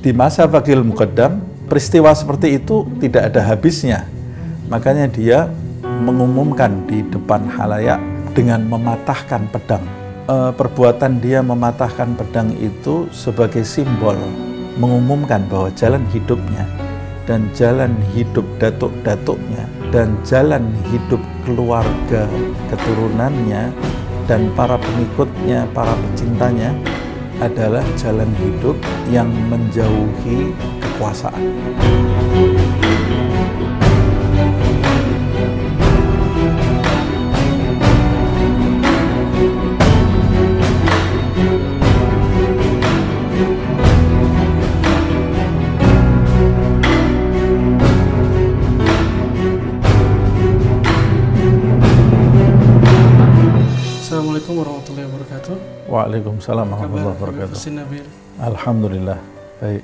di masa Fakil Muqaddam peristiwa seperti itu tidak ada habisnya makanya dia mengumumkan di depan halayak dengan mematahkan pedang e, perbuatan dia mematahkan pedang itu sebagai simbol mengumumkan bahwa jalan hidupnya dan jalan hidup datuk-datuknya dan jalan hidup keluarga keturunannya dan para pengikutnya, para pecintanya adalah jalan hidup yang menjauhi kekuasaan. Waalaikumsalam warahmatullahi wabarakatuh. Alhamdulillah. Baik.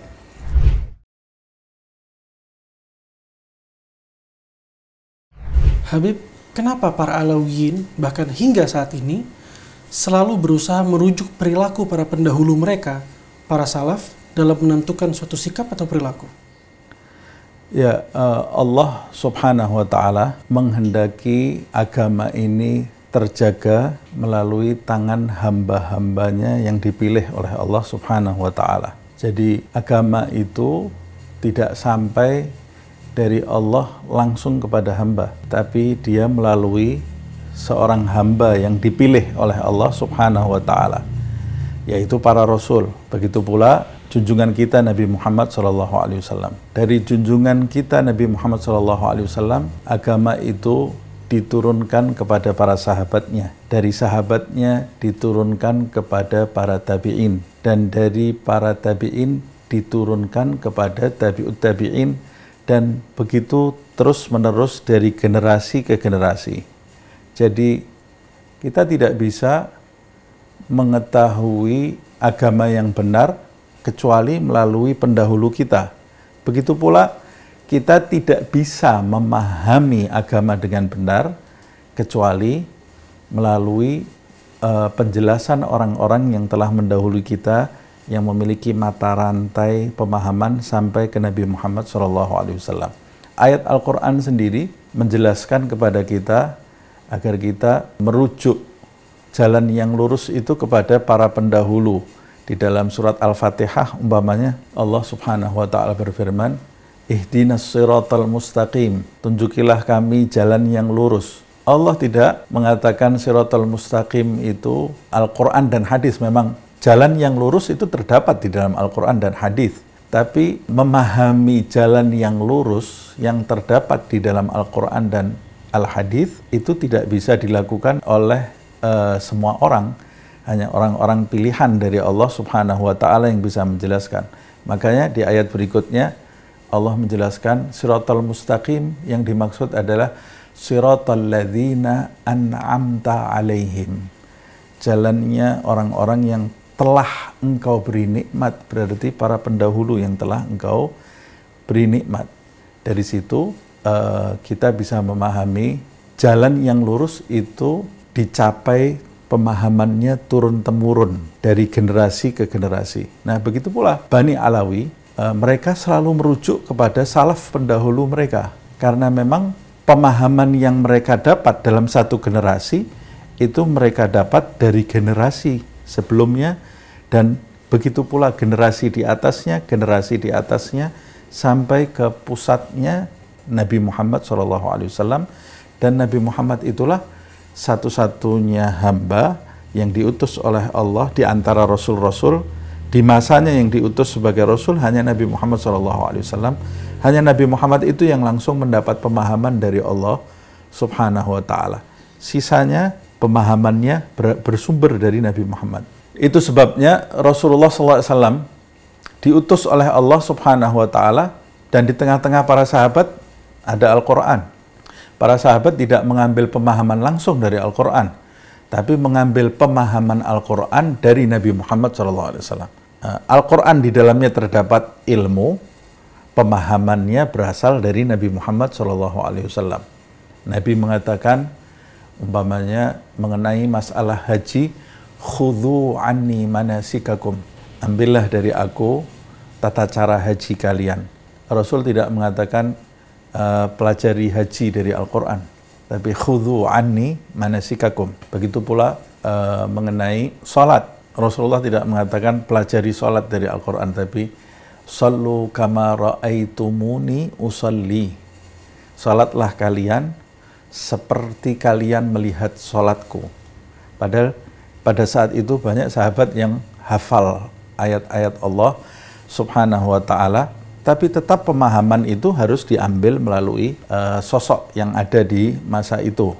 Habib, kenapa para alawiyin bahkan hingga saat ini selalu berusaha merujuk perilaku para pendahulu mereka, para salaf, dalam menentukan suatu sikap atau perilaku? Ya, eh, Allah subhanahu wa ta'ala menghendaki agama ini terjaga melalui tangan hamba-hambanya yang dipilih oleh Allah Subhanahu wa taala. Jadi agama itu tidak sampai dari Allah langsung kepada hamba, tapi dia melalui seorang hamba yang dipilih oleh Allah Subhanahu wa taala, yaitu para rasul. Begitu pula junjungan kita Nabi Muhammad SAW. Dari junjungan kita Nabi Muhammad SAW, agama itu diturunkan kepada para sahabatnya, dari sahabatnya diturunkan kepada para tabi'in, dan dari para tabi'in diturunkan kepada tabi'ut tabi'in, dan begitu terus menerus dari generasi ke generasi. Jadi kita tidak bisa mengetahui agama yang benar kecuali melalui pendahulu kita. Begitu pula kita tidak bisa memahami agama dengan benar kecuali melalui uh, penjelasan orang-orang yang telah mendahului kita yang memiliki mata rantai pemahaman sampai ke Nabi Muhammad SAW. Ayat Al-Quran sendiri menjelaskan kepada kita agar kita merujuk jalan yang lurus itu kepada para pendahulu. Di dalam surat Al-Fatihah umpamanya Allah Subhanahu wa taala berfirman, Ihdinas siratal mustaqim. Tunjukilah kami jalan yang lurus. Allah tidak mengatakan siratal mustaqim itu Al-Quran dan hadis. Memang jalan yang lurus itu terdapat di dalam Al-Quran dan hadis. Tapi memahami jalan yang lurus yang terdapat di dalam Al-Quran dan Al-Hadis itu tidak bisa dilakukan oleh uh, semua orang. Hanya orang-orang pilihan dari Allah Subhanahu wa Ta'ala yang bisa menjelaskan. Makanya di ayat berikutnya, Allah menjelaskan siratal mustaqim yang dimaksud adalah siratal ladzina an'amta alaihim. Jalannya orang-orang yang telah engkau beri nikmat berarti para pendahulu yang telah engkau beri nikmat. Dari situ eh, kita bisa memahami jalan yang lurus itu dicapai pemahamannya turun temurun dari generasi ke generasi. Nah, begitu pula Bani Alawi Eh, mereka selalu merujuk kepada salaf pendahulu mereka karena memang pemahaman yang mereka dapat dalam satu generasi itu mereka dapat dari generasi sebelumnya dan begitu pula generasi di atasnya, generasi di atasnya sampai ke pusatnya Nabi Muhammad SAW dan Nabi Muhammad itulah satu-satunya hamba yang diutus oleh Allah di antara rasul-rasul di masanya yang diutus sebagai rasul hanya Nabi Muhammad SAW. Hanya Nabi Muhammad itu yang langsung mendapat pemahaman dari Allah Subhanahu wa taala. Sisanya pemahamannya bersumber dari Nabi Muhammad. Itu sebabnya Rasulullah SAW diutus oleh Allah Subhanahu wa taala dan di tengah-tengah para sahabat ada Al-Qur'an. Para sahabat tidak mengambil pemahaman langsung dari Al-Qur'an, tapi mengambil pemahaman Al-Qur'an dari Nabi Muhammad SAW. Eh, Al-Quran di dalamnya terdapat ilmu, pemahamannya berasal dari Nabi Muhammad SAW. Nabi mengatakan, umpamanya mengenai masalah haji, khudu anni manasikakum. Ambillah dari aku tata cara haji kalian. Rasul tidak mengatakan uh, pelajari haji dari Al-Quran. Tapi khudu anni manasikakum. Begitu pula uh, mengenai sholat. Rasulullah tidak mengatakan pelajari sholat dari Al-Quran, tapi Sallu kama ra'aitumuni usalli. Salatlah kalian seperti kalian melihat sholatku Padahal pada saat itu banyak sahabat yang hafal ayat-ayat Allah Subhanahu wa taala, tapi tetap pemahaman itu harus diambil melalui uh, sosok yang ada di masa itu.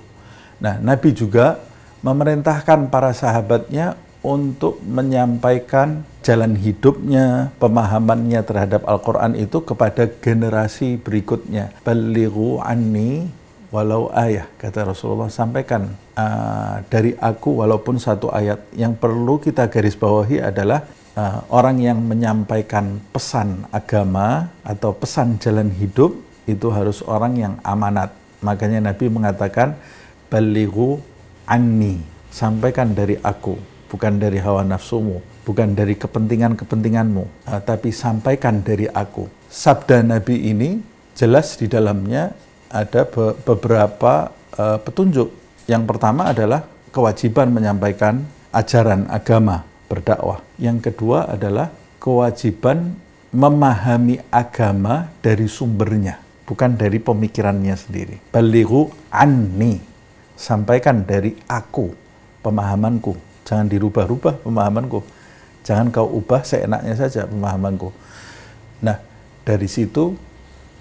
Nah, Nabi juga memerintahkan para sahabatnya untuk menyampaikan jalan hidupnya, pemahamannya terhadap Al-Quran itu kepada generasi berikutnya. Balighu anni walau ayah, kata Rasulullah, sampaikan uh, dari aku walaupun satu ayat. Yang perlu kita garis bawahi adalah uh, orang yang menyampaikan pesan agama atau pesan jalan hidup itu harus orang yang amanat. Makanya Nabi mengatakan, balighu anni, sampaikan dari aku bukan dari hawa nafsumu, bukan dari kepentingan-kepentinganmu, eh, tapi sampaikan dari aku. Sabda Nabi ini jelas di dalamnya ada be beberapa uh, petunjuk. Yang pertama adalah kewajiban menyampaikan ajaran agama berdakwah. Yang kedua adalah kewajiban memahami agama dari sumbernya, bukan dari pemikirannya sendiri. Balighu anni, sampaikan dari aku, pemahamanku. Jangan dirubah-rubah pemahamanku. Jangan kau ubah seenaknya saja pemahamanku. Nah, dari situ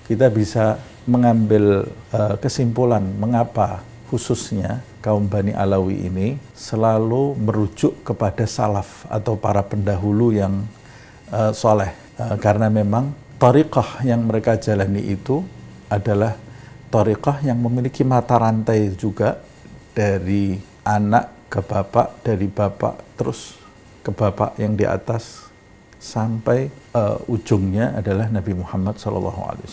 kita bisa mengambil uh, kesimpulan mengapa khususnya kaum Bani Alawi ini selalu merujuk kepada salaf atau para pendahulu yang uh, soleh. Uh, karena memang tariqah yang mereka jalani itu adalah tariqah yang memiliki mata rantai juga dari anak ke Bapak, dari Bapak terus ke Bapak yang di atas sampai uh, ujungnya adalah Nabi Muhammad SAW.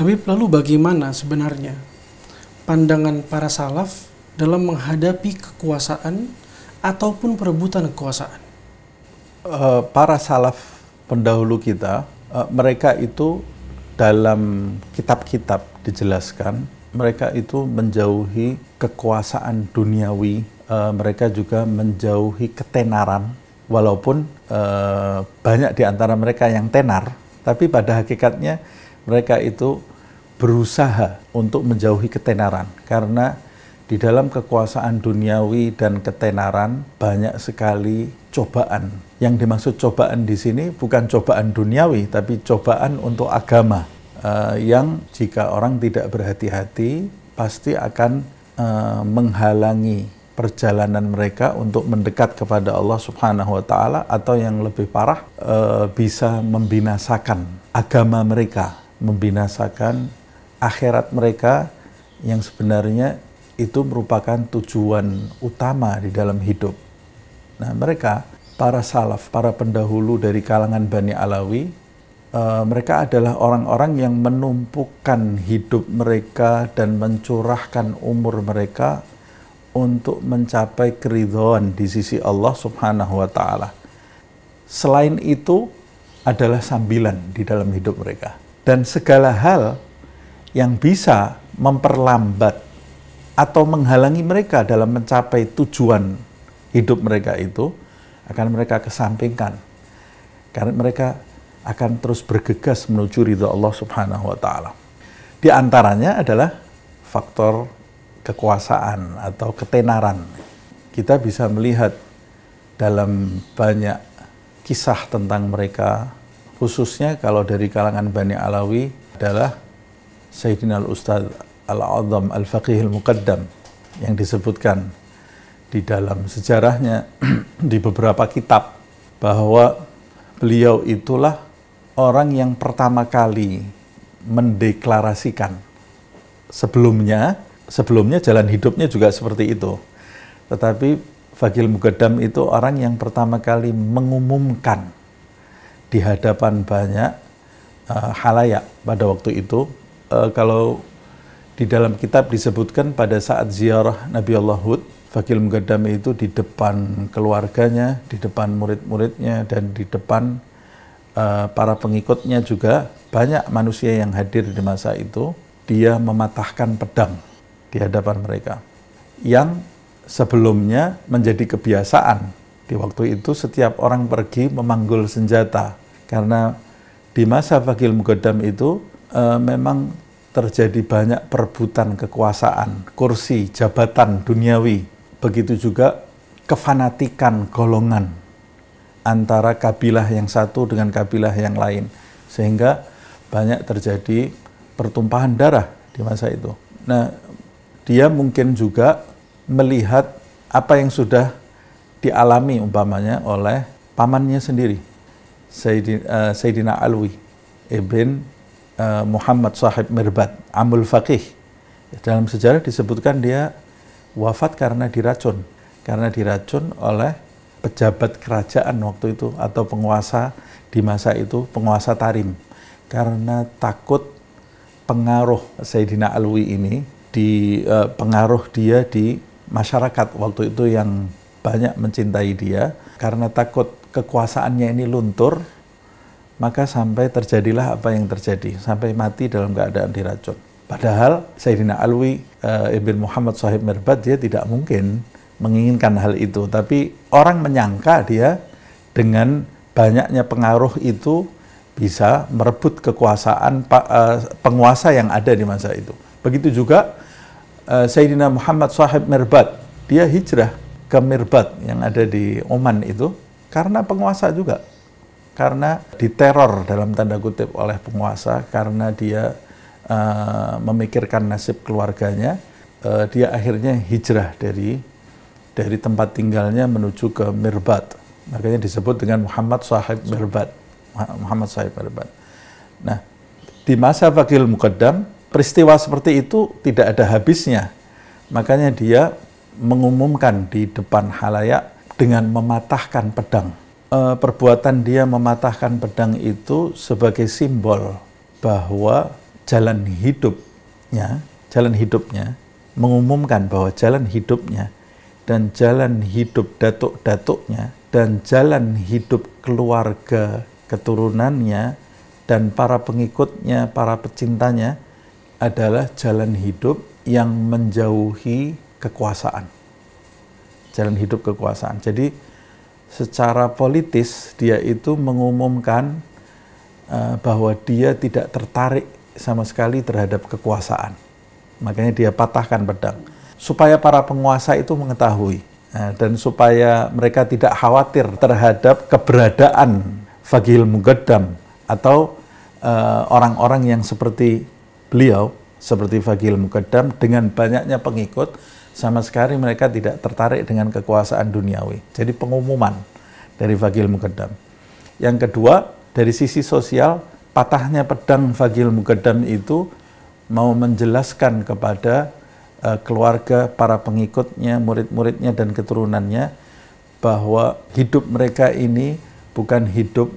Habib, lalu bagaimana sebenarnya pandangan para salaf dalam menghadapi kekuasaan ataupun perebutan kekuasaan? Uh, para salaf pendahulu kita, uh, mereka itu dalam kitab-kitab dijelaskan, mereka itu menjauhi kekuasaan duniawi e, mereka juga menjauhi ketenaran, walaupun e, banyak di antara mereka yang tenar, tapi pada hakikatnya mereka itu berusaha untuk menjauhi ketenaran karena di dalam kekuasaan duniawi dan ketenaran banyak sekali cobaan. Yang dimaksud cobaan di sini bukan cobaan duniawi tapi cobaan untuk agama uh, yang jika orang tidak berhati-hati pasti akan uh, menghalangi perjalanan mereka untuk mendekat kepada Allah Subhanahu wa taala atau yang lebih parah e, bisa membinasakan agama mereka, membinasakan akhirat mereka yang sebenarnya itu merupakan tujuan utama di dalam hidup. Nah, mereka para salaf, para pendahulu dari kalangan Bani Alawi, uh, mereka adalah orang-orang yang menumpukan hidup mereka dan mencurahkan umur mereka untuk mencapai keridhaan di sisi Allah Subhanahu wa taala. Selain itu adalah sambilan di dalam hidup mereka dan segala hal yang bisa memperlambat atau menghalangi mereka dalam mencapai tujuan hidup mereka itu akan mereka kesampingkan karena mereka akan terus bergegas menuju ridha Allah Subhanahu wa taala. Di antaranya adalah faktor kekuasaan atau ketenaran. Kita bisa melihat dalam banyak kisah tentang mereka, khususnya kalau dari kalangan Bani Alawi adalah Sayyidina Al-Ustadz Al-Azam Al-Faqih Al-Muqaddam yang disebutkan di dalam sejarahnya di beberapa kitab bahwa beliau itulah orang yang pertama kali mendeklarasikan sebelumnya sebelumnya jalan hidupnya juga seperti itu. Tetapi Fagil Mugadam itu orang yang pertama kali mengumumkan di hadapan banyak uh, halayak pada waktu itu. Uh, kalau di dalam kitab disebutkan pada saat ziarah Nabi Allah Hud, Fagil Mugadam itu di depan keluarganya, di depan murid-muridnya, dan di depan uh, para pengikutnya juga banyak manusia yang hadir di masa itu. Dia mematahkan pedang di hadapan mereka. Yang sebelumnya menjadi kebiasaan di waktu itu setiap orang pergi memanggul senjata karena di masa Fakil Mugodam itu e, memang terjadi banyak perebutan kekuasaan, kursi, jabatan duniawi. Begitu juga kefanatikan golongan antara kabilah yang satu dengan kabilah yang lain sehingga banyak terjadi pertumpahan darah di masa itu. Nah, dia mungkin juga melihat apa yang sudah dialami umpamanya oleh pamannya sendiri eh, Sayyidina, Alwi Ibn eh, Muhammad Sahib Mirbat Amul Faqih dalam sejarah disebutkan dia wafat karena diracun karena diracun oleh pejabat kerajaan waktu itu atau penguasa di masa itu penguasa Tarim karena takut pengaruh Sayyidina Alwi ini di uh, pengaruh dia di masyarakat waktu itu yang banyak mencintai dia karena takut kekuasaannya ini luntur maka sampai terjadilah apa yang terjadi sampai mati dalam keadaan diracun padahal Sayyidina Alwi uh, Ibn Muhammad Sahib Merbat dia tidak mungkin menginginkan hal itu tapi orang menyangka dia dengan banyaknya pengaruh itu bisa merebut kekuasaan eh, penguasa yang ada di masa itu Begitu juga uh, Sayyidina Muhammad Sahib Merbat dia hijrah ke Merbat yang ada di Oman itu karena penguasa juga. Karena diteror dalam tanda kutip oleh penguasa karena dia uh, memikirkan nasib keluarganya, uh, dia akhirnya hijrah dari dari tempat tinggalnya menuju ke Merbat Makanya disebut dengan Muhammad Sahib Merbat Muhammad Sahib Merbat Nah, di masa Fakil Muqaddam peristiwa seperti itu tidak ada habisnya. Makanya dia mengumumkan di depan halayak dengan mematahkan pedang. E, perbuatan dia mematahkan pedang itu sebagai simbol bahwa jalan hidupnya, jalan hidupnya mengumumkan bahwa jalan hidupnya dan jalan hidup datuk-datuknya dan jalan hidup keluarga keturunannya dan para pengikutnya, para pecintanya adalah jalan hidup yang menjauhi kekuasaan. Jalan hidup kekuasaan. Jadi secara politis dia itu mengumumkan uh, bahwa dia tidak tertarik sama sekali terhadap kekuasaan. Makanya dia patahkan pedang supaya para penguasa itu mengetahui nah, dan supaya mereka tidak khawatir terhadap keberadaan Fagil Mugaddam atau uh, eh, orang -orang yang seperti beliau seperti Fagil Mukaddam dengan banyaknya pengikut sama sekali mereka tidak tertarik dengan kekuasaan duniawi. Jadi pengumuman dari Fagil Mukaddam. Yang kedua, dari sisi sosial, patahnya pedang Fagil Mukaddam itu mau menjelaskan kepada uh, keluarga, para pengikutnya, murid-muridnya dan keturunannya bahwa hidup mereka ini bukan hidup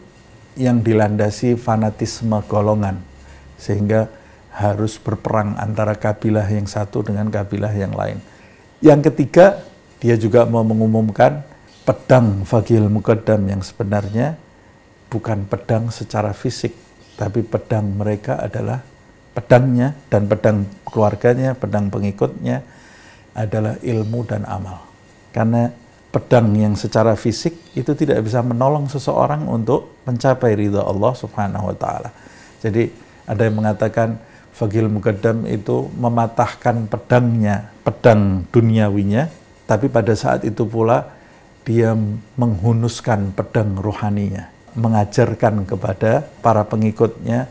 yang dilandasi fanatisme golongan. Sehingga harus berperang antara kabilah yang satu dengan kabilah yang lain. Yang ketiga, dia juga mau mengumumkan pedang Fagil Mukaddam yang sebenarnya bukan pedang secara fisik, tapi pedang mereka adalah pedangnya dan pedang keluarganya, pedang pengikutnya adalah ilmu dan amal. Karena pedang yang secara fisik itu tidak bisa menolong seseorang untuk mencapai ridha Allah Subhanahu wa taala. Jadi ada yang mengatakan Fakil Mukaddam itu mematahkan pedangnya, pedang duniawinya, tapi pada saat itu pula dia menghunuskan pedang rohaninya, mengajarkan kepada para pengikutnya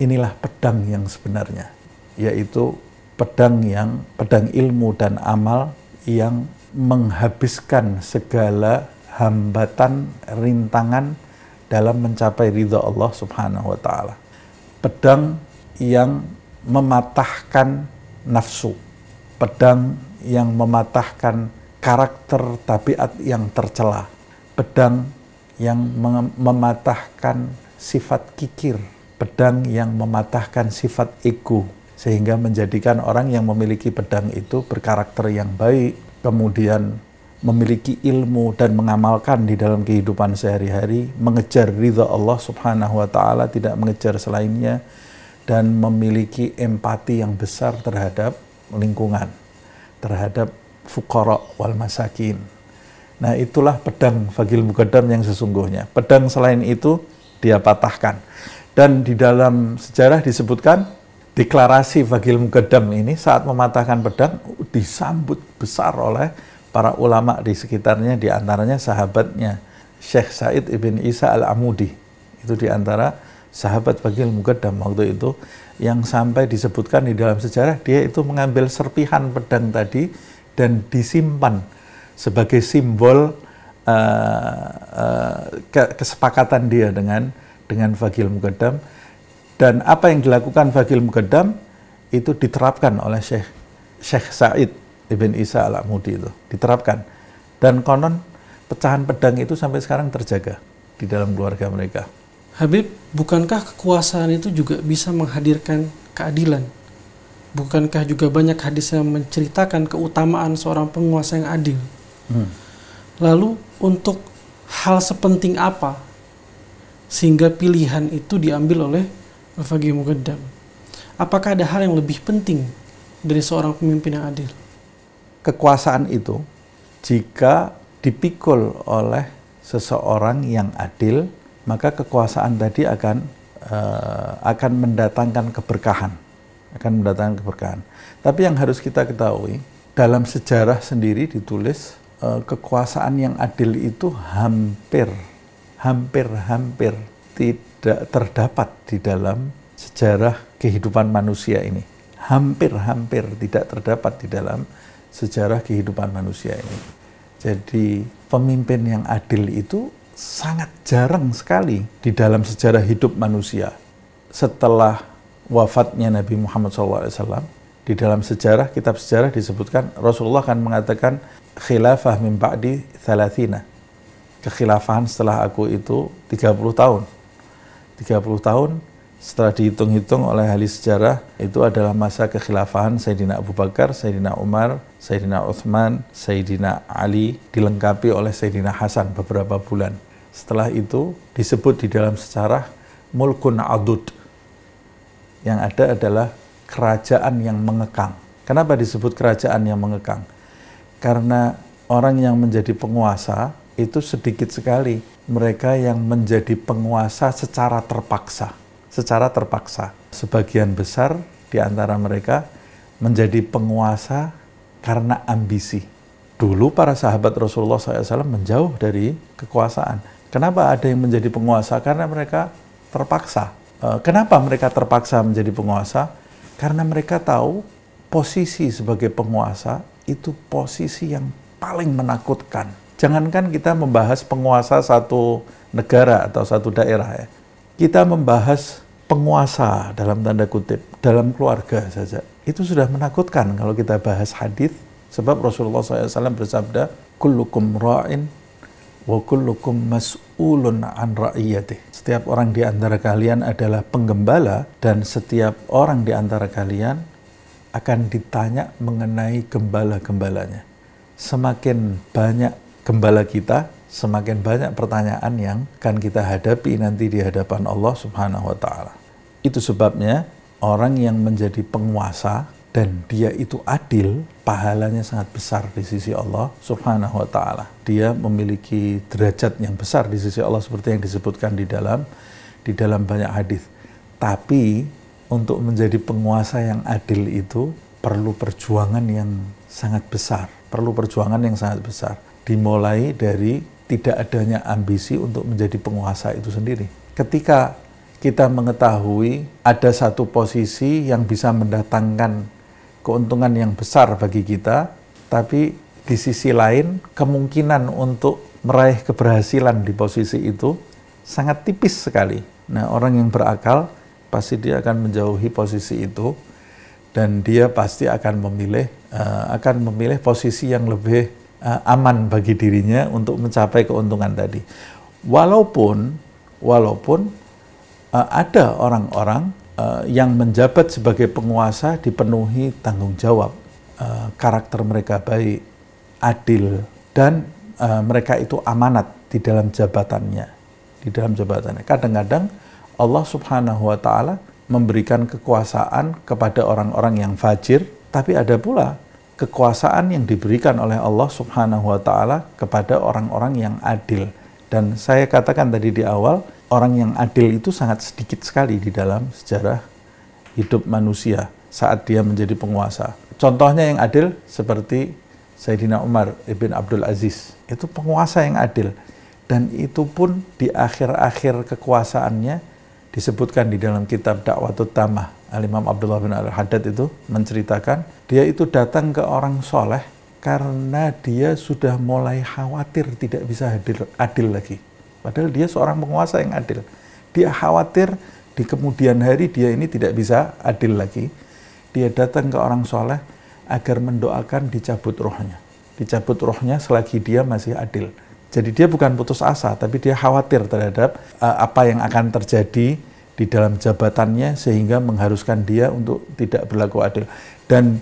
inilah pedang yang sebenarnya, yaitu pedang yang pedang ilmu dan amal yang menghabiskan segala hambatan, rintangan dalam mencapai ridha Allah Subhanahu wa taala. Pedang yang mematahkan nafsu, pedang yang mematahkan karakter tabiat yang tercela, pedang yang mematahkan sifat kikir, pedang yang mematahkan sifat ego, sehingga menjadikan orang yang memiliki pedang itu berkarakter yang baik, kemudian memiliki ilmu dan mengamalkan di dalam kehidupan sehari-hari, mengejar ridha Allah Subhanahu wa taala, tidak mengejar selainnya, dan memiliki empati yang besar terhadap lingkungan, terhadap fukara wal masakin. Nah itulah pedang Fagil Mugadam yang sesungguhnya. Pedang selain itu dia patahkan. Dan di dalam sejarah disebutkan deklarasi Fagil Mugadam ini saat mematahkan pedang disambut besar oleh para ulama di sekitarnya, diantaranya sahabatnya Syekh Said ibn Isa al-Amudi. Itu diantara sahabat Bagil Mukaddam waktu itu yang sampai disebutkan di dalam sejarah dia itu mengambil serpihan pedang tadi dan disimpan sebagai simbol uh, uh, ke kesepakatan dia dengan dengan Fagil Mugadam dan apa yang dilakukan Fagil Mugadam itu diterapkan oleh Syekh Syekh Said Ibn Isa al Mudi itu diterapkan dan konon pecahan pedang itu sampai sekarang terjaga di dalam keluarga mereka. Habib, bukankah kekuasaan itu juga bisa menghadirkan keadilan? Bukankah juga banyak hadis yang menceritakan keutamaan seorang penguasa yang adil? Hmm. Lalu untuk hal sepenting apa sehingga pilihan itu diambil oleh Al-Faqih Mugaddam? Apakah ada hal yang lebih penting dari seorang pemimpin yang adil? Kekuasaan itu jika dipikul oleh seseorang yang adil maka kekuasaan tadi akan uh, akan mendatangkan keberkahan, akan mendatangkan keberkahan. Tapi yang harus kita ketahui dalam sejarah sendiri ditulis uh, kekuasaan yang adil itu hampir hampir hampir tidak terdapat di dalam sejarah kehidupan manusia ini. Hampir-hampir tidak terdapat di dalam sejarah kehidupan manusia ini. Jadi pemimpin yang adil itu sangat jarang sekali di dalam sejarah hidup manusia. Setelah wafatnya Nabi Muhammad SAW, di dalam sejarah, kitab sejarah disebutkan Rasulullah akan mengatakan khilafah min ba'di thalathina. Kekhilafahan setelah aku itu 30 tahun. 30 tahun setelah dihitung-hitung oleh ahli sejarah itu adalah masa kekhilafahan Sayyidina Abu Bakar, Sayyidina Umar, Sayyidina Uthman, Sayyidina Ali dilengkapi oleh Sayyidina Hasan beberapa bulan. Setelah itu disebut di dalam sejarah mulkun adud. Yang ada adalah kerajaan yang mengekang. Kenapa disebut kerajaan yang mengekang? Karena orang yang menjadi penguasa itu sedikit sekali mereka yang menjadi penguasa secara terpaksa. Secara terpaksa. Sebagian besar di antara mereka menjadi penguasa karena ambisi. Dulu para sahabat Rasulullah SAW menjauh dari kekuasaan Kenapa ada yang menjadi penguasa? Karena mereka terpaksa. Eh, kenapa mereka terpaksa menjadi penguasa? Karena mereka tahu posisi sebagai penguasa itu posisi yang paling menakutkan. Jangankan kita membahas penguasa satu negara atau satu daerah ya. Kita membahas penguasa dalam tanda kutip dalam keluarga saja itu sudah menakutkan kalau kita bahas hadis sebab Rasulullah SAW bersabda kullukum ra'in wa kullukum mas'ulun an ra'iyatih. Setiap orang di antara kalian adalah penggembala dan setiap orang di antara kalian akan ditanya mengenai gembala-gembalanya. Semakin banyak gembala kita, semakin banyak pertanyaan yang akan kita hadapi nanti di hadapan Allah Subhanahu wa taala. Itu sebabnya orang yang menjadi penguasa dan dia itu adil, pahalanya sangat besar di sisi Allah Subhanahu wa taala. Dia memiliki derajat yang besar di sisi Allah seperti yang disebutkan di dalam di dalam banyak hadis. Tapi untuk menjadi penguasa yang adil itu perlu perjuangan yang sangat besar, perlu perjuangan yang sangat besar. Dimulai dari tidak adanya ambisi untuk menjadi penguasa itu sendiri. Ketika kita mengetahui ada satu posisi yang bisa mendatangkan keuntungan yang besar bagi kita, tapi di sisi lain kemungkinan untuk meraih keberhasilan di posisi itu sangat tipis sekali. Nah, orang yang berakal pasti dia akan menjauhi posisi itu dan dia pasti akan memilih uh, akan memilih posisi yang lebih uh, aman bagi dirinya untuk mencapai keuntungan tadi. Walaupun walaupun uh, ada orang-orang Eh, yang menjabat sebagai penguasa dipenuhi tanggung jawab, uh, karakter mereka baik, adil, dan uh, mereka itu amanat di dalam jabatannya. Di dalam jabatannya, kadang-kadang Allah Subhanahu wa Ta'ala memberikan kekuasaan kepada orang-orang yang fajir, tapi ada pula kekuasaan yang diberikan oleh Allah Subhanahu wa Ta'ala kepada orang-orang yang adil. Dan saya katakan tadi di awal, orang yang adil itu sangat sedikit sekali di dalam sejarah hidup manusia saat dia menjadi penguasa. Contohnya yang adil seperti Sayyidina Umar ibn Abdul Aziz. Itu penguasa yang adil. Dan itu pun di akhir-akhir kekuasaannya disebutkan di dalam kitab Da'watut Tamah. Al-Imam Abdullah bin Al-Haddad itu menceritakan, dia itu datang ke orang soleh karena dia sudah mulai khawatir tidak bisa hadir, adil lagi. Padahal dia seorang penguasa yang adil. Dia khawatir di kemudian hari dia ini tidak bisa adil lagi. Dia datang ke orang soleh agar mendoakan dicabut rohnya. Dicabut rohnya selagi dia masih adil. Jadi dia bukan putus asa, tapi dia khawatir terhadap uh, apa yang akan terjadi di dalam jabatannya sehingga mengharuskan dia untuk tidak berlaku adil. Dan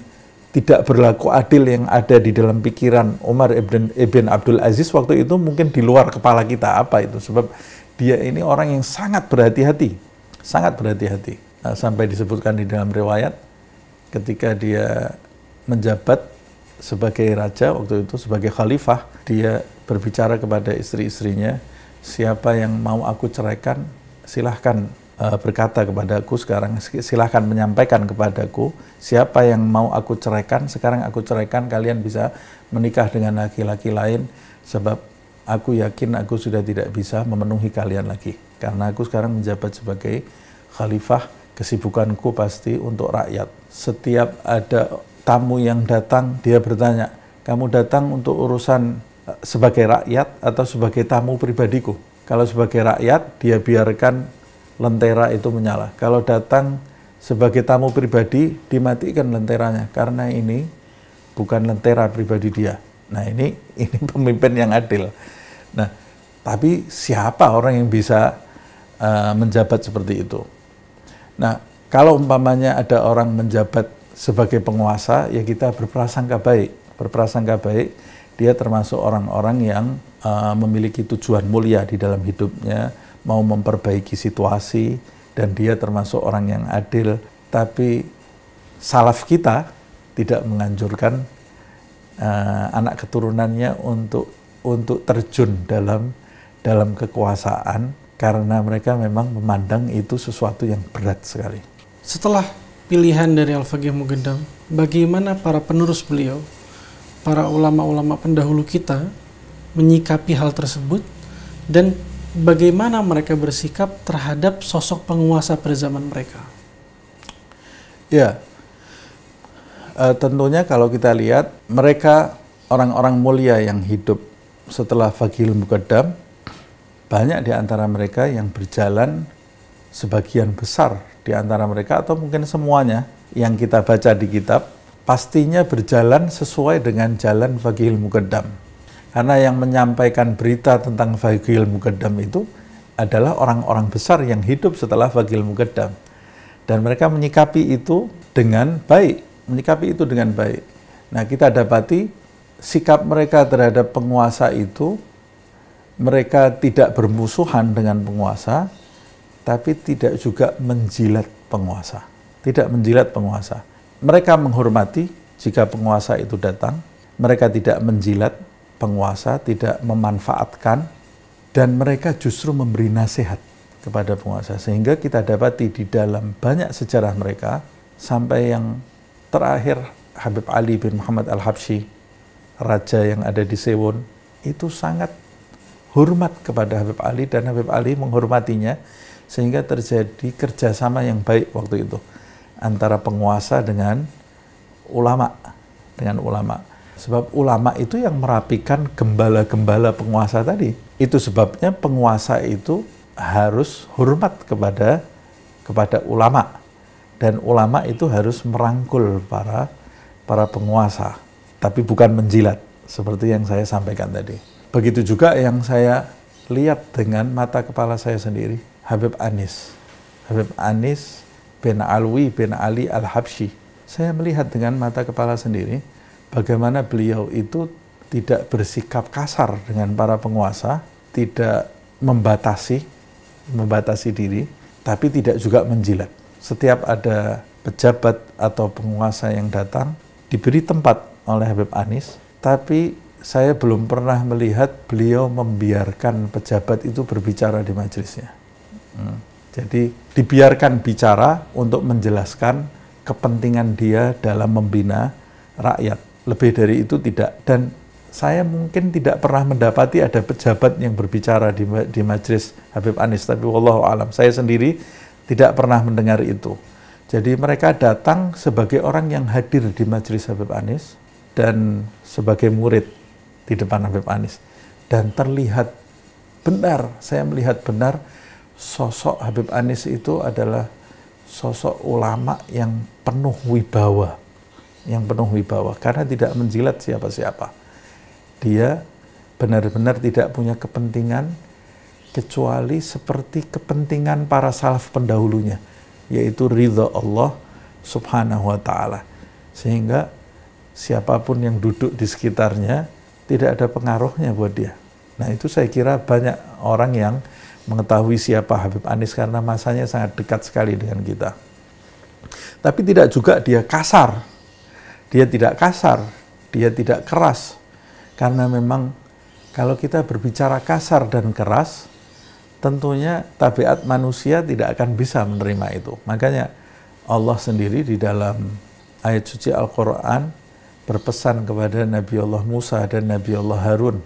tidak berlaku adil yang ada di dalam pikiran Umar ibn, ibn Abdul Aziz waktu itu mungkin di luar kepala kita apa itu sebab dia ini orang yang sangat berhati-hati sangat berhati-hati nah, sampai disebutkan di dalam riwayat ketika dia menjabat sebagai raja waktu itu sebagai khalifah dia berbicara kepada istri-istrinya siapa yang mau aku ceraikan silahkan Eh, berkata kepadaku sekarang silahkan menyampaikan kepadaku siapa yang mau aku ceraikan sekarang aku ceraikan kalian bisa menikah dengan laki-laki lain sebab aku yakin aku sudah tidak bisa memenuhi kalian lagi karena aku sekarang menjabat sebagai khalifah kesibukanku pasti untuk rakyat setiap ada tamu yang datang dia bertanya kamu datang untuk urusan eh, sebagai rakyat atau sebagai tamu pribadiku kalau sebagai rakyat dia biarkan lentera itu menyala. Kalau datang sebagai tamu pribadi, dimatikan lenteranya karena ini bukan lentera pribadi dia. Nah, ini ini pemimpin yang adil. Nah, tapi siapa orang yang bisa uh, menjabat seperti itu? Nah, kalau umpamanya ada orang menjabat sebagai penguasa, ya kita berprasangka baik. Berprasangka baik, dia termasuk orang-orang yang uh, memiliki tujuan mulia di dalam hidupnya, mau memperbaiki situasi dan dia termasuk orang yang adil tapi salaf kita tidak menganjurkan uh, anak keturunannya untuk untuk terjun dalam dalam kekuasaan karena mereka memang memandang itu sesuatu yang berat sekali. Setelah pilihan dari Al-Faqih Mugendam, bagaimana para penerus beliau, para ulama-ulama pendahulu kita menyikapi hal tersebut dan bagaimana mereka bersikap terhadap sosok penguasa pada zaman mereka? Ya, e, tentunya kalau kita lihat mereka orang-orang mulia yang hidup setelah Fagil Mukaddam, banyak di antara mereka yang berjalan sebagian besar di antara mereka atau mungkin semuanya yang kita baca di kitab pastinya berjalan sesuai dengan jalan Fagil Mukaddam karena yang menyampaikan berita tentang Fagil Mukaddam itu adalah orang-orang besar yang hidup setelah Fagil Mukaddam. Dan mereka menyikapi itu dengan baik, menyikapi itu dengan baik. Nah, kita dapati sikap mereka terhadap penguasa itu mereka tidak bermusuhan dengan penguasa, tapi tidak juga menjilat penguasa. Tidak menjilat penguasa. Mereka menghormati jika penguasa itu datang, mereka tidak menjilat penguasa tidak memanfaatkan dan mereka justru memberi nasihat kepada penguasa sehingga kita dapati di dalam banyak sejarah mereka sampai yang terakhir Habib Ali bin Muhammad Al-Habsyi raja yang ada di Sewon itu sangat hormat kepada Habib Ali dan Habib Ali menghormatinya sehingga terjadi kerjasama yang baik waktu itu antara penguasa dengan ulama dengan ulama Sebab ulama itu yang merapikan gembala-gembala penguasa tadi. Itu sebabnya penguasa itu harus hormat kepada kepada ulama dan ulama itu harus merangkul para para penguasa, tapi bukan menjilat seperti yang saya sampaikan tadi. Begitu juga yang saya lihat dengan mata kepala saya sendiri, Habib Anis. Habib Anis bin Alwi bin Ali Al-Habsyi. Saya melihat dengan mata kepala sendiri, bagaimana beliau itu tidak bersikap kasar dengan para penguasa, tidak membatasi membatasi diri, tapi tidak juga menjilat. Setiap ada pejabat atau penguasa yang datang diberi tempat oleh Habib Anis, tapi saya belum pernah melihat beliau membiarkan pejabat itu berbicara di majelisnya. Hmm. Jadi dibiarkan bicara untuk menjelaskan kepentingan dia dalam membina rakyat lebih dari itu tidak. Dan saya mungkin tidak pernah mendapati ada pejabat yang berbicara di, di majelis Habib Anis, tapi wallahu alam. Saya sendiri tidak pernah mendengar itu. Jadi mereka datang sebagai orang yang hadir di majelis Habib Anis dan sebagai murid di depan Habib Anis. Dan terlihat benar, saya melihat benar sosok Habib Anis itu adalah sosok ulama yang penuh wibawa yang penuh wibawa karena tidak menjilat siapa-siapa. Dia benar-benar tidak punya kepentingan kecuali seperti kepentingan para salaf pendahulunya yaitu ridha Allah Subhanahu wa taala. Sehingga siapapun yang duduk di sekitarnya tidak ada pengaruhnya buat dia. Nah, itu saya kira banyak orang yang mengetahui siapa Habib Anis karena masanya sangat dekat sekali dengan kita. Tapi tidak juga dia kasar dia tidak kasar, dia tidak keras. Karena memang kalau kita berbicara kasar dan keras, tentunya tabiat manusia tidak akan bisa menerima itu. Makanya Allah sendiri di dalam ayat suci Al-Quran berpesan kepada Nabi Allah Musa dan Nabi Allah Harun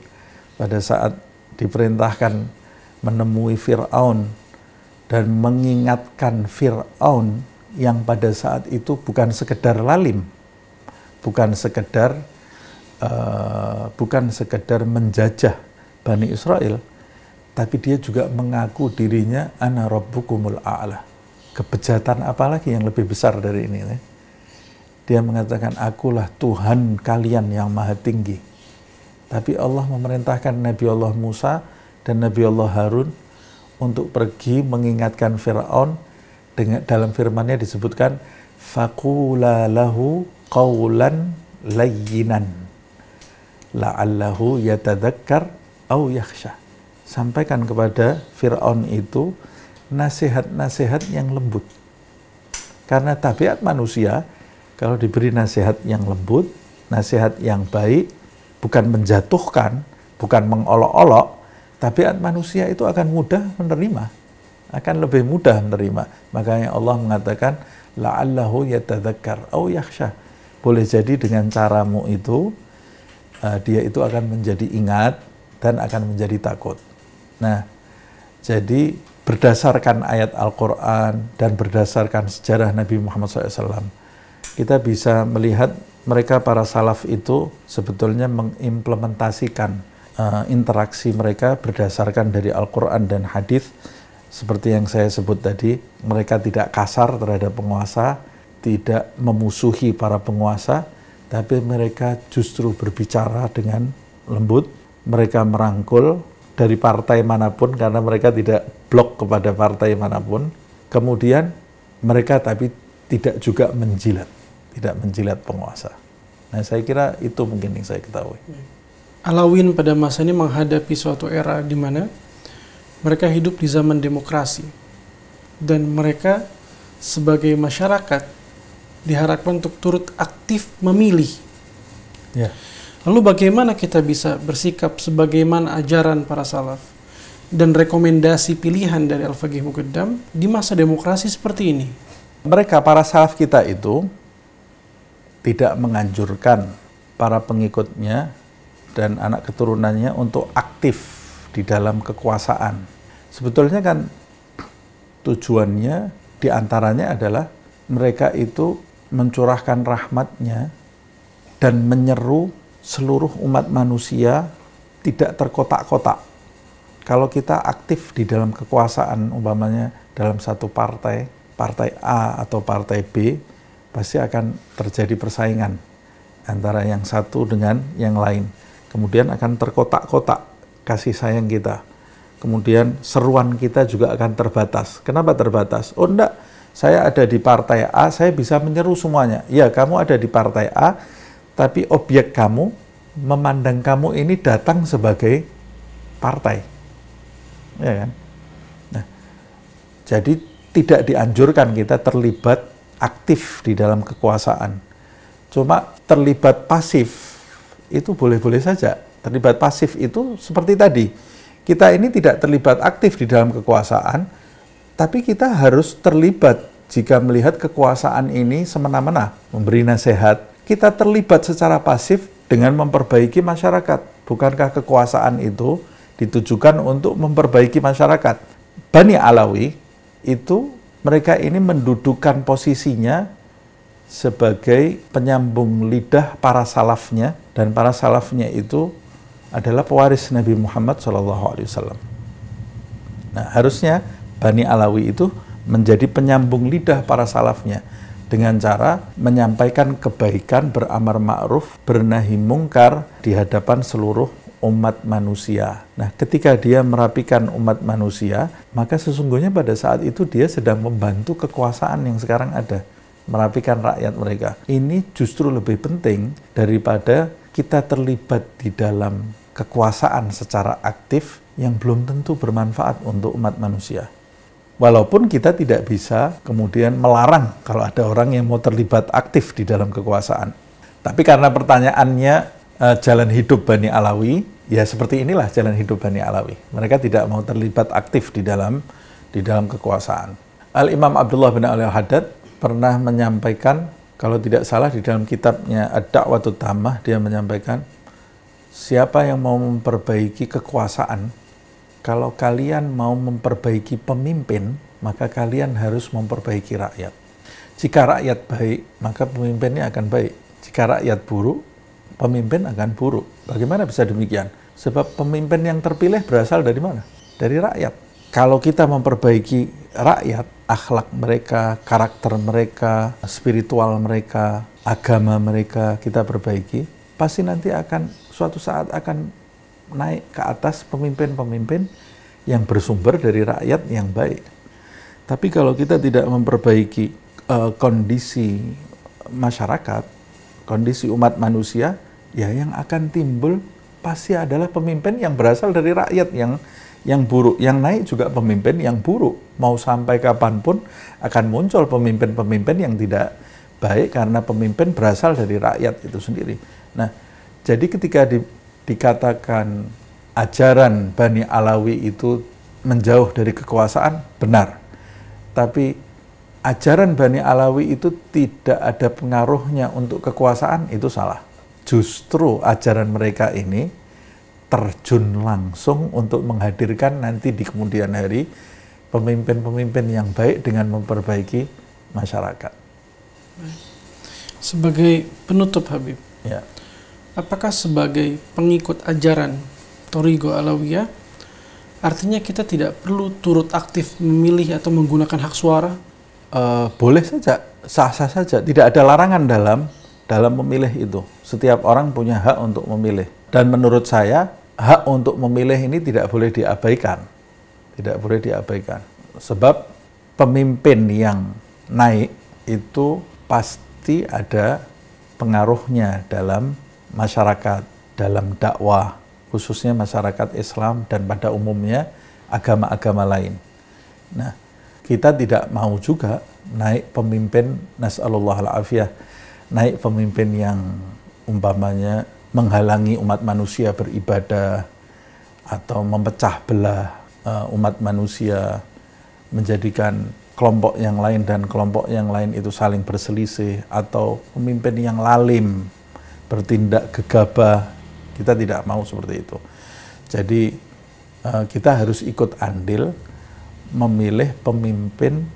pada saat diperintahkan menemui Fir'aun dan mengingatkan Fir'aun yang pada saat itu bukan sekedar lalim, bukan sekedar uh, bukan sekedar menjajah Bani Israel, tapi dia juga mengaku dirinya ana rabbukumul a'la. Kebejatan apalagi yang lebih besar dari ini? Ya? Dia mengatakan akulah Tuhan kalian yang maha tinggi. Tapi Allah memerintahkan Nabi Allah Musa dan Nabi Allah Harun untuk pergi mengingatkan Firaun dengan dalam firmannya disebutkan faqula qawlan layyinan la'allahu yatadzakkar au yakhsha. Sampaikan kepada Fir'aun itu nasihat-nasihat yang lembut. Karena tabiat manusia kalau diberi nasihat yang lembut, nasihat yang baik, bukan menjatuhkan, bukan mengolok-olok, tabiat manusia itu akan mudah menerima, akan lebih mudah menerima. Makanya Allah mengatakan la'allahu yatadzakkar au yakhsha boleh jadi dengan caramu itu uh, dia itu akan menjadi ingat dan akan menjadi takut. Nah, jadi berdasarkan ayat Al-Quran dan berdasarkan sejarah Nabi Muhammad SAW, kita bisa melihat mereka para salaf itu sebetulnya mengimplementasikan uh, interaksi mereka berdasarkan dari Al-Quran dan hadis seperti yang saya sebut tadi, mereka tidak kasar terhadap penguasa, tidak memusuhi para penguasa, tapi mereka justru berbicara dengan lembut, mereka merangkul dari partai manapun karena mereka tidak blok kepada partai manapun. Kemudian mereka tapi tidak juga menjilat, tidak menjilat penguasa. Nah, saya kira itu mungkin yang saya ketahui. Alawin pada masa ini menghadapi suatu era di mana mereka hidup di zaman demokrasi dan mereka sebagai masyarakat diharapkan untuk turut aktif memilih. Ya. Lalu bagaimana kita bisa bersikap sebagaimana ajaran para salaf dan rekomendasi pilihan dari Al-Faqih Muqaddam di masa demokrasi seperti ini? Mereka para salaf kita itu tidak menganjurkan para pengikutnya dan anak keturunannya untuk aktif di dalam kekuasaan. Sebetulnya kan tujuannya diantaranya adalah mereka itu mencurahkan rahmatnya dan menyeru seluruh umat manusia tidak terkotak-kotak. Kalau kita aktif di dalam kekuasaan, umpamanya dalam satu partai, partai A atau partai B, pasti akan terjadi persaingan antara yang satu dengan yang lain. Kemudian akan terkotak-kotak kasih sayang kita. Kemudian seruan kita juga akan terbatas. Kenapa terbatas? Oh enggak, saya ada di partai A, saya bisa menyeru semuanya. Ya, kamu ada di partai A, tapi objek kamu memandang kamu ini datang sebagai partai. Ya kan? Nah, jadi tidak dianjurkan kita terlibat aktif di dalam kekuasaan. Cuma terlibat pasif itu boleh-boleh saja. Terlibat pasif itu seperti tadi. Kita ini tidak terlibat aktif di dalam kekuasaan, tapi kita harus terlibat jika melihat kekuasaan ini semena-mena, memberi nasihat. Kita terlibat secara pasif dengan memperbaiki masyarakat. Bukankah kekuasaan itu ditujukan untuk memperbaiki masyarakat? Bani Alawi itu mereka ini mendudukan posisinya sebagai penyambung lidah para salafnya dan para salafnya itu adalah pewaris Nabi Muhammad SAW. Nah, harusnya Bani Alawi itu menjadi penyambung lidah para salafnya dengan cara menyampaikan kebaikan, beramar ma'ruf, bernahi mungkar di hadapan seluruh umat manusia. Nah, ketika dia merapikan umat manusia, maka sesungguhnya pada saat itu dia sedang membantu kekuasaan yang sekarang ada, merapikan rakyat mereka. Ini justru lebih penting daripada kita terlibat di dalam kekuasaan secara aktif yang belum tentu bermanfaat untuk umat manusia. Walaupun kita tidak bisa kemudian melarang kalau ada orang yang mau terlibat aktif di dalam kekuasaan. Tapi karena pertanyaannya e, jalan hidup Bani Alawi, ya seperti inilah jalan hidup Bani Alawi. Mereka tidak mau terlibat aktif di dalam di dalam kekuasaan. Al Imam Abdullah bin Al Haddad pernah menyampaikan kalau tidak salah di dalam kitabnya Ad-Da'watut Tamah dia menyampaikan siapa yang mau memperbaiki kekuasaan kalau kalian mau memperbaiki pemimpin, maka kalian harus memperbaiki rakyat. Jika rakyat baik, maka pemimpinnya akan baik. Jika rakyat buruk, pemimpin akan buruk. Bagaimana bisa demikian? Sebab pemimpin yang terpilih berasal dari mana? Dari rakyat. Kalau kita memperbaiki rakyat, akhlak mereka, karakter mereka, spiritual mereka, agama mereka, kita perbaiki, pasti nanti akan suatu saat akan naik ke atas pemimpin-pemimpin yang bersumber dari rakyat yang baik. Tapi kalau kita tidak memperbaiki uh, kondisi masyarakat, kondisi umat manusia, ya yang akan timbul pasti adalah pemimpin yang berasal dari rakyat yang yang buruk, yang naik juga pemimpin yang buruk. Mau sampai kapanpun akan muncul pemimpin-pemimpin yang tidak baik karena pemimpin berasal dari rakyat itu sendiri. Nah, jadi ketika di dikatakan ajaran Bani Alawi itu menjauh dari kekuasaan, benar. Tapi ajaran Bani Alawi itu tidak ada pengaruhnya untuk kekuasaan, itu salah. Justru ajaran mereka ini terjun langsung untuk menghadirkan nanti di kemudian hari pemimpin-pemimpin yang baik dengan memperbaiki masyarakat. Sebagai penutup Habib, ya apakah sebagai pengikut ajaran Torigo Alawiyah artinya kita tidak perlu turut aktif memilih atau menggunakan hak suara? Uh, boleh saja, sah-sah saja. Tidak ada larangan dalam dalam memilih itu. Setiap orang punya hak untuk memilih. Dan menurut saya, hak untuk memilih ini tidak boleh diabaikan. Tidak boleh diabaikan. Sebab pemimpin yang naik itu pasti ada pengaruhnya dalam masyarakat dalam dakwah, khususnya masyarakat Islam dan pada umumnya agama-agama lain. Nah, kita tidak mau juga naik pemimpin nasallallahu alafiyah, naik pemimpin yang umpamanya menghalangi umat manusia beribadah atau memecah belah uh, umat manusia menjadikan kelompok yang lain dan kelompok yang lain itu saling berselisih atau pemimpin yang lalim bertindak gegabah. Kita tidak mau seperti itu. Jadi eh, kita harus ikut andil memilih pemimpin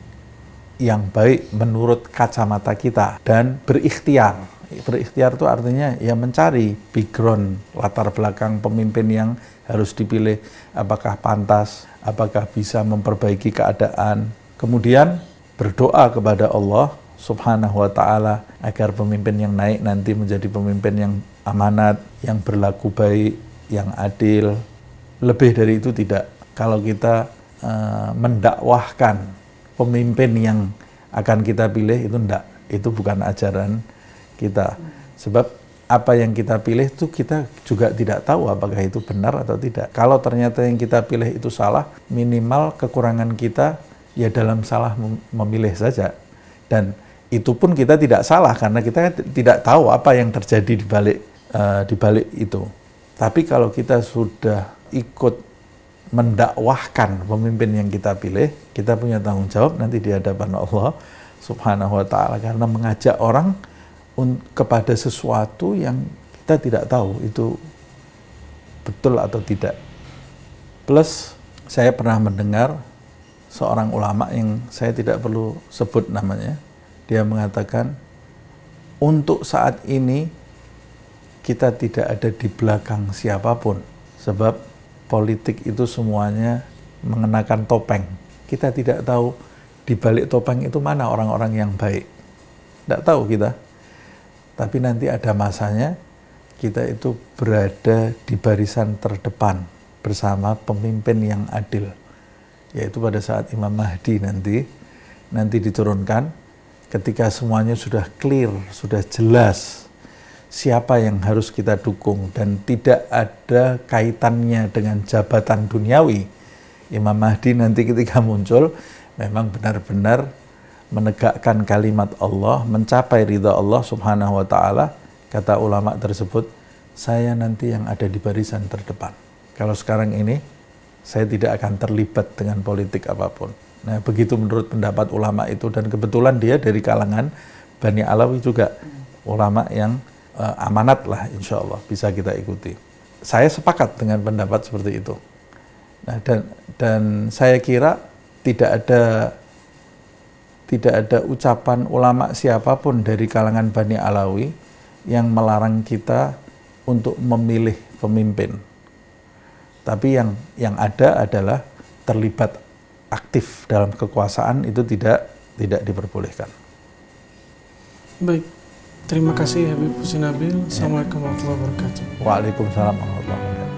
yang baik menurut kacamata kita dan berikhtiar. Berikhtiar itu artinya ya mencari background latar belakang pemimpin yang harus dipilih apakah pantas, apakah bisa memperbaiki keadaan. Kemudian berdoa kepada Allah Subhanahu wa taala agar pemimpin yang naik nanti menjadi pemimpin yang amanat, yang berlaku baik, yang adil. Lebih dari itu tidak. Kalau kita uh, mendakwahkan pemimpin yang akan kita pilih itu tidak. Itu bukan ajaran kita. Sebab apa yang kita pilih itu kita juga tidak tahu apakah itu benar atau tidak. Kalau ternyata yang kita pilih itu salah, minimal kekurangan kita ya dalam salah memilih saja. Dan itu pun kita tidak salah karena kita tidak tahu apa yang terjadi di balik uh, di balik itu. Tapi kalau kita sudah ikut mendakwahkan pemimpin yang kita pilih, kita punya tanggung jawab nanti di hadapan Allah Subhanahu wa taala karena mengajak orang kepada sesuatu yang kita tidak tahu itu betul atau tidak. Plus saya pernah mendengar seorang ulama yang saya tidak perlu sebut namanya dia mengatakan, untuk saat ini kita tidak ada di belakang siapapun. Sebab politik itu semuanya mengenakan topeng. Kita tidak tahu di balik topeng itu mana orang-orang yang baik. Tidak tahu kita. Tapi nanti ada masanya kita itu berada di barisan terdepan bersama pemimpin yang adil. Yaitu pada saat Imam Mahdi nanti, nanti diturunkan, ketika semuanya sudah clear, sudah jelas siapa yang harus kita dukung dan tidak ada kaitannya dengan jabatan duniawi, Imam Mahdi nanti ketika muncul memang benar-benar menegakkan kalimat Allah, mencapai ridha Allah Subhanahu wa taala, kata ulama tersebut, saya nanti yang ada di barisan terdepan. Kalau sekarang ini saya tidak akan terlibat dengan politik apapun Nah, begitu menurut pendapat ulama itu dan kebetulan dia dari kalangan Bani Alawi juga ulama yang uh, amanat lah insya Allah bisa kita ikuti. Saya sepakat dengan pendapat seperti itu. Nah, dan dan saya kira tidak ada tidak ada ucapan ulama siapapun dari kalangan Bani Alawi yang melarang kita untuk memilih pemimpin. Tapi yang yang ada adalah terlibat aktif dalam kekuasaan itu tidak tidak diperbolehkan. Baik. Terima kasih Habib Husin Nabil. Assalamualaikum warahmatullahi wabarakatuh. Waalaikumsalam warahmatullahi wabarakatuh.